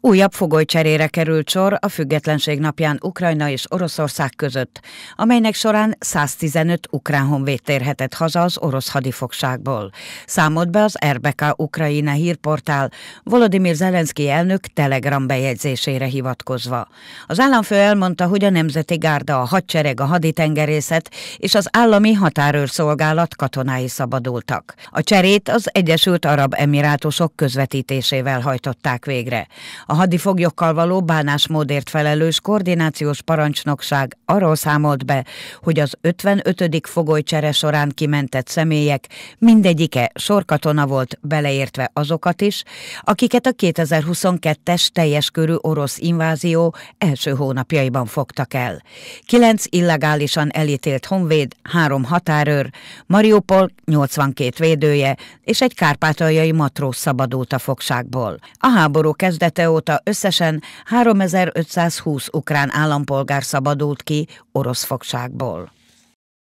Újabb fogolycserére került sor a függetlenség napján Ukrajna és Oroszország között, amelynek során 115 ukrán honvéd térhetett haza az orosz hadifogságból. Számolt be az RBK Ukrajna hírportál Volodymyr Zelenszky elnök telegram bejegyzésére hivatkozva. Az államfő elmondta, hogy a Nemzeti Gárda, a hadsereg, a haditengerészet és az állami határőrszolgálat katonái szabadultak. A cserét az Egyesült Arab Emirátusok közvetítésével hajtották végre. A hadifoglyokkal való bánásmódért felelős koordinációs parancsnokság arról számolt be, hogy az 55. fogolycsere során kimentett személyek mindegyike sorkatona volt, beleértve azokat is, akiket a 2022-es teljes körű orosz invázió első hónapjaiban fogtak el. Kilenc illegálisan elítélt honvéd, három határőr, Mariupol 82 védője és egy kárpátaljai matróz szabadult a fogságból. A háború kezdete óta összesen 3520 ukrán állampolgár szabadult ki orosz fogságból.